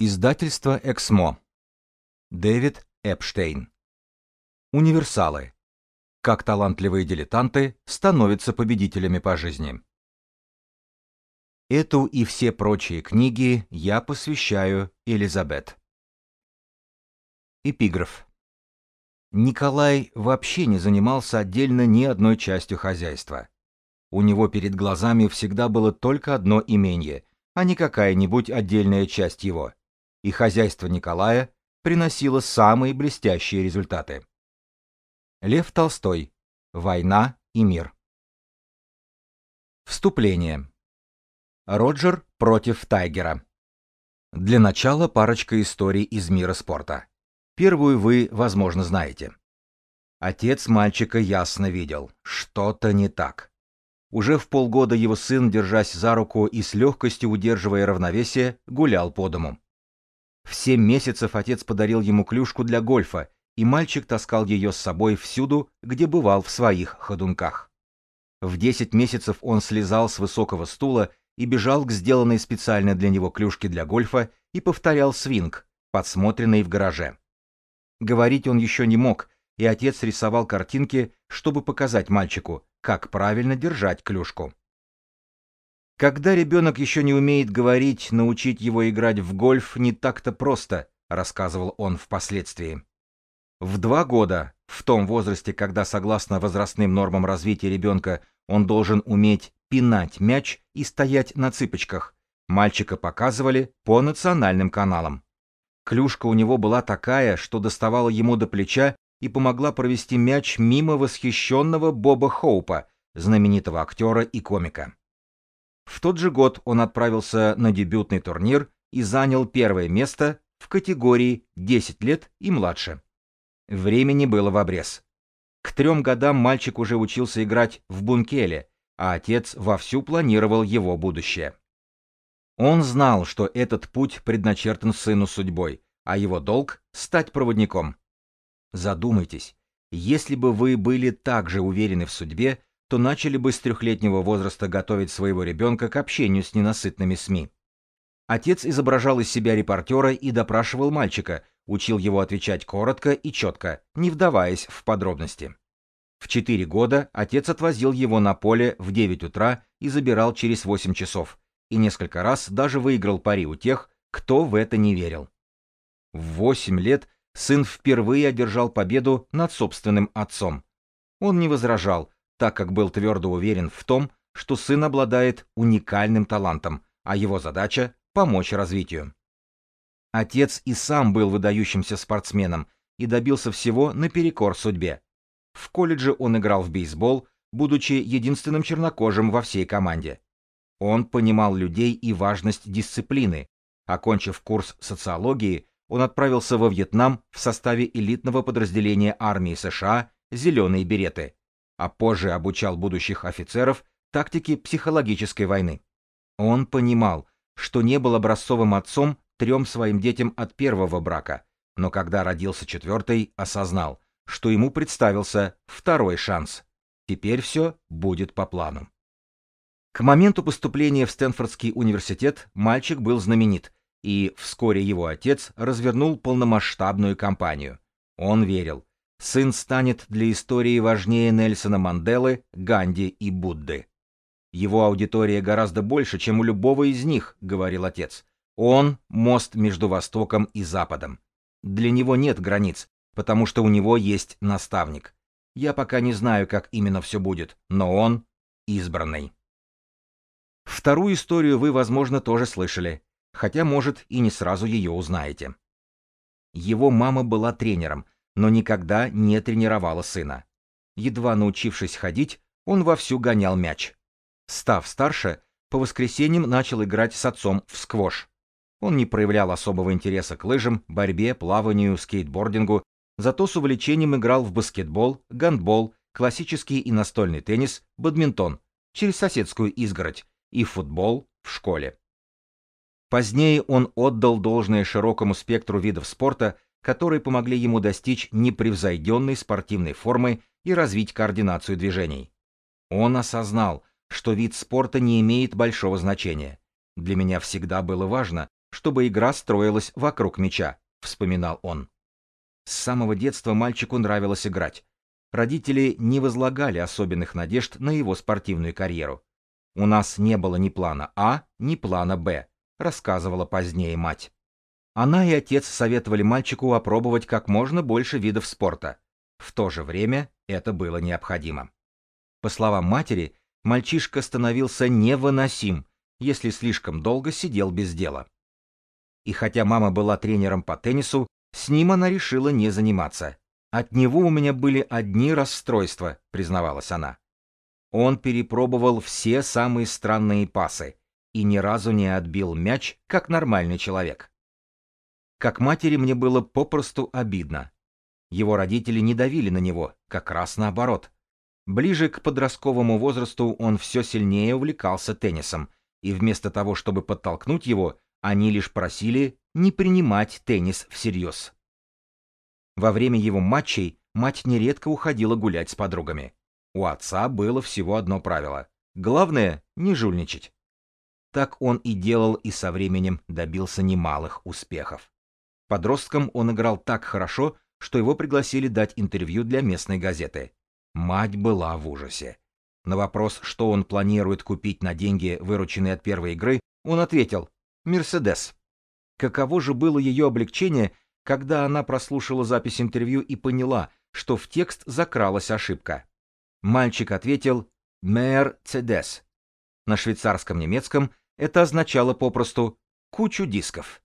Издательство Эксмо. Дэвид Эпштейн. Универсалы. Как талантливые дилетанты становятся победителями по жизни. Эту и все прочие книги я посвящаю Элизабет. Эпиграф. Николай вообще не занимался отдельно ни одной частью хозяйства. У него перед глазами всегда было только одно имение, а не какая-нибудь отдельная часть его – и хозяйство Николая приносило самые блестящие результаты. Лев Толстой. Война и мир. Вступление. Роджер против Тайгера. Для начала парочка историй из мира спорта. Первую вы, возможно, знаете. Отец мальчика ясно видел, что-то не так. Уже в полгода его сын, держась за руку и с легкостью удерживая равновесие, гулял по дому. В семь месяцев отец подарил ему клюшку для гольфа, и мальчик таскал ее с собой всюду, где бывал в своих ходунках. В десять месяцев он слезал с высокого стула и бежал к сделанной специально для него клюшке для гольфа и повторял свинг, подсмотренный в гараже. Говорить он еще не мог, и отец рисовал картинки, чтобы показать мальчику, как правильно держать клюшку. Когда ребенок еще не умеет говорить, научить его играть в гольф не так-то просто, рассказывал он впоследствии. В два года, в том возрасте, когда согласно возрастным нормам развития ребенка он должен уметь пинать мяч и стоять на цыпочках, мальчика показывали по национальным каналам. Клюшка у него была такая, что доставала ему до плеча и помогла провести мяч мимо восхищенного Боба Хоупа, знаменитого актера и комика. В тот же год он отправился на дебютный турнир и занял первое место в категории 10 лет и младше. Времени было в обрез. К трем годам мальчик уже учился играть в бункеле, а отец вовсю планировал его будущее. Он знал, что этот путь предначертан сыну судьбой, а его долг — стать проводником. Задумайтесь, если бы вы были так же уверены в судьбе, то начали бы с трехлетнего возраста готовить своего ребенка к общению с ненасытными СМИ. Отец изображал из себя репортера и допрашивал мальчика, учил его отвечать коротко и четко, не вдаваясь в подробности. В 4 года отец отвозил его на поле в 9 утра и забирал через 8 часов, и несколько раз даже выиграл пари у тех, кто в это не верил. В 8 лет сын впервые одержал победу над собственным отцом. Он не возражал, так как был твердо уверен в том, что сын обладает уникальным талантом, а его задача – помочь развитию. Отец и сам был выдающимся спортсменом и добился всего наперекор судьбе. В колледже он играл в бейсбол, будучи единственным чернокожим во всей команде. Он понимал людей и важность дисциплины. Окончив курс социологии, он отправился во Вьетнам в составе элитного подразделения армии США «Зеленые береты», а позже обучал будущих офицеров тактике психологической войны. Он понимал, что не был образцовым отцом трем своим детям от первого брака, но когда родился четвертый, осознал, что ему представился второй шанс. Теперь все будет по плану. К моменту поступления в Стэнфордский университет мальчик был знаменит, и вскоре его отец развернул полномасштабную кампанию. Он верил, сын станет для истории важнее Нельсона Манделы, Ганди и Будды. Его аудитория гораздо больше, чем у любого из них, говорил отец. Он – мост между Востоком и Западом. Для него нет границ, потому что у него есть наставник. Я пока не знаю, как именно все будет, но он – избранный. Вторую историю вы, возможно, тоже слышали, хотя, может, и не сразу ее узнаете. Его мама была тренером, но никогда не тренировала сына. Едва научившись ходить, он вовсю гонял мяч. Став старше, по воскресеньям начал играть с отцом в сквош. Он не проявлял особого интереса к лыжам, борьбе, плаванию, скейтбордингу, зато с увлечением играл в баскетбол, гандбол, классический и настольный теннис, бадминтон, через соседскую изгородь и футбол в школе. Позднее он отдал должное широкому спектру видов спорта, которые помогли ему достичь непревзойденной спортивной формы и развить координацию движений. Он осознал, что вид спорта не имеет большого значения. Для меня всегда было важно, чтобы игра строилась вокруг мяча, вспоминал он. С самого детства мальчику нравилось играть. Родители не возлагали особенных надежд на его спортивную карьеру. У нас не было ни плана А, ни плана Б, рассказывала позднее мать. Она и отец советовали мальчику опробовать как можно больше видов спорта. В то же время это было необходимо. По словам матери, мальчишка становился невыносим, если слишком долго сидел без дела. И хотя мама была тренером по теннису, с ним она решила не заниматься. «От него у меня были одни расстройства», — признавалась она. Он перепробовал все самые странные пасы и ни разу не отбил мяч, как нормальный человек. Как матери мне было попросту обидно. Его родители не давили на него, как раз наоборот. Ближе к подростковому возрасту он все сильнее увлекался теннисом, и вместо того, чтобы подтолкнуть его, они лишь просили не принимать теннис всерьез. Во время его матчей мать нередко уходила гулять с подругами. У отца было всего одно правило. Главное — не жульничать. Так он и делал и со временем добился немалых успехов. Подростком он играл так хорошо, что его пригласили дать интервью для местной газеты. Мать была в ужасе. На вопрос, что он планирует купить на деньги, вырученные от первой игры, он ответил «Мерседес». Каково же было ее облегчение, когда она прослушала запись интервью и поняла, что в текст закралась ошибка. Мальчик ответил «Мерцедес». На швейцарском немецком это означало попросту «кучу дисков».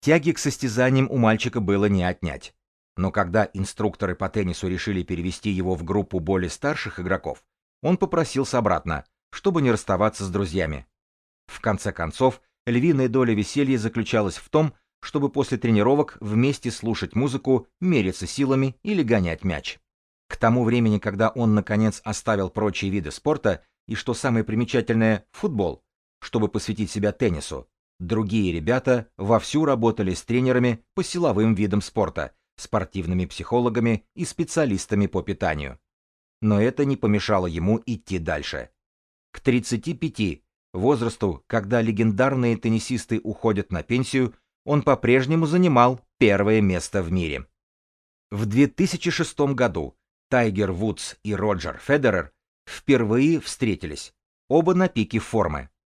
Тяги к состязаниям у мальчика было не отнять. Но когда инструкторы по теннису решили перевести его в группу более старших игроков, он попросился обратно, чтобы не расставаться с друзьями. В конце концов, львиная доля веселья заключалась в том, чтобы после тренировок вместе слушать музыку, мериться силами или гонять мяч. К тому времени, когда он наконец оставил прочие виды спорта и, что самое примечательное, футбол, чтобы посвятить себя теннису, Другие ребята вовсю работали с тренерами по силовым видам спорта, спортивными психологами и специалистами по питанию. Но это не помешало ему идти дальше. К 35, возрасту, когда легендарные теннисисты уходят на пенсию, он по-прежнему занимал первое место в мире. В 2006 году Тайгер Вудс и Роджер Федерер впервые встретились, оба на пике формы.